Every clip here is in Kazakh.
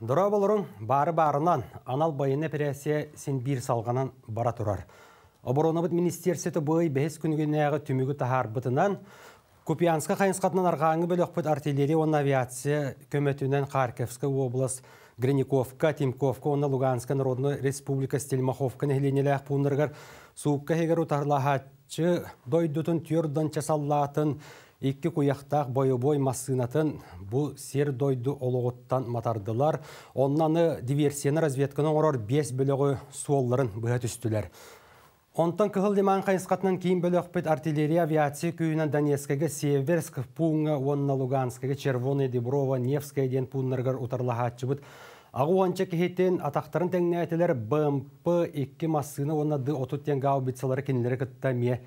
Дұра болырын бары барынан анал байыны пересе сен бір салғанан бара тұрар. Оборонабыт министерсеті бұй бәс күнгенеғы түмігі тағар бұтынан Купиянска қайынсқатынан арғаңы бөліқпіт артиллерия оның авиация көмәтінен Харьковска облас Грениковка, Тимковка, онна Луганска Народная Республика, Стельмаховка, Нехленелях, Пундаргар, Сукка, хегер Тарлахатчы, дойдудың түрдің Часаллатын, Икки куяқтақ бойы-бой массынатын бу сер дойды матардылар. Оннаны диверсияны разведкінің орор 5 бөлігі суолларын бұят үстілер. Онтан кыһыл деман кайысқатынан кейін өкпет артиллерия авиация күйінен Донецкаге, Северск, Пунга, Онна, Луганскаге, Червоны, Деброва, Невская ден пуннаргар утарлахатчыбыт. Ағу анча кехеттен атақтарын тәңнәтелер БМП 2 массыны оннады отут ғау гаубицалары кенелері кітті ме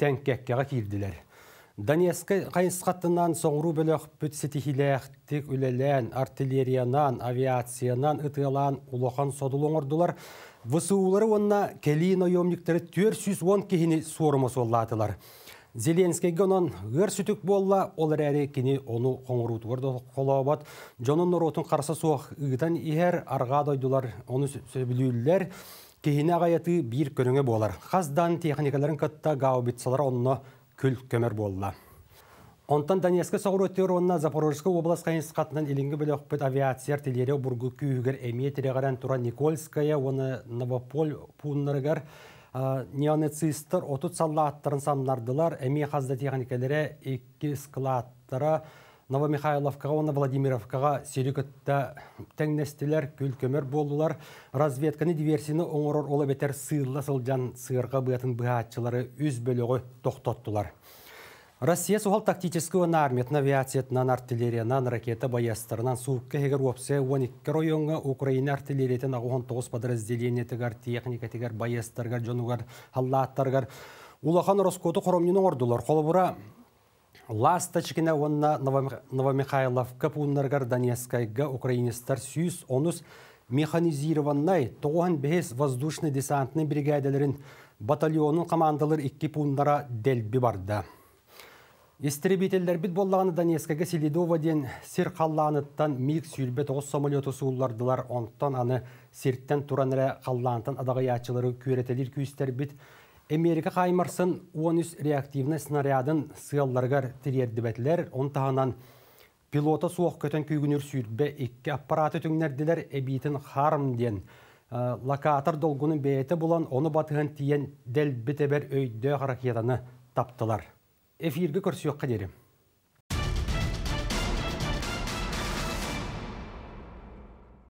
тәңкәккеға кирдилер. Донецк қайынсқаттынан соңру бөлөк бүтсетихилээхтик үлелән, артиллериянан, авиациянан ытыалан улохан содулоңордулар. Высуулары онна келин ойомниктері 410 кехини суырымы соллатылар. Зеленскийге онын ғыр сүтік болла, олар әрі кені оны қоңырут орды қолабат. караса нұротын қарсы соқ ұғыдан иәр арға оны сөбілілілер. Кехіне ағаяты бір көріңе болар. Қаздан техникаларын кытта гаубитсалар онно күл көмір болла. Онтан Донецкі соғыр өттер онна Запорожскі облас қайынсықатынан елінгі білі ұқпыт авиация телері бургу күйігір әме терегірен тұра Никольская, оны Новополь пунныргар неонецистер отут салла аттарын самнардылар, әме қазда техникалері екі складтары Новомихайловка, оны Владимировкаға сирекетті тәңнестілер, күлкөмір болулар, разведканы диверсияны оңырор ола бетер сыйлы сылжан сыйырға бұятын бұятчылары үз бөлігі тоқтоттылар. Россия сухал тактического нармет, авиациятынан, артиллериядан, ракета баястырынан суыққа хегер опсе 12 районға Украина артиллериятен ағуған подразделение тегар, техника тегар, баястаргар, жонугар, халлаттаргар. Улахан Роскоты қоромнен ордылар. Қолы бұра Ласточкина онна Новомихайловка пуннаргар Донецкайга украинистар сүйіс онус механизированнай тоған бес воздушный десантный бригадаларын батальонун командалар икки пуннара делби барды. Истребительдер бит боллағаны Донецкайга Селидова ден сир қалланыттан миг сүйілбет оғыз самолеты суылардылар, онтан аны серттен тураныры қалланытын адағаячылары күйретелер күйістер бит Америка қаймарсын 13 реактивны снарядын тірерді бәтілер. он тағынан пилота суық көтін күйгінір сүйірбе 2 аппараты түңнерділер әбейтін харм э, Локатор долгуны бейті болан, оны батығын тиен дәл бітебер өйді ракетаны таптылар. Эфиргі көрсіуққа дерім.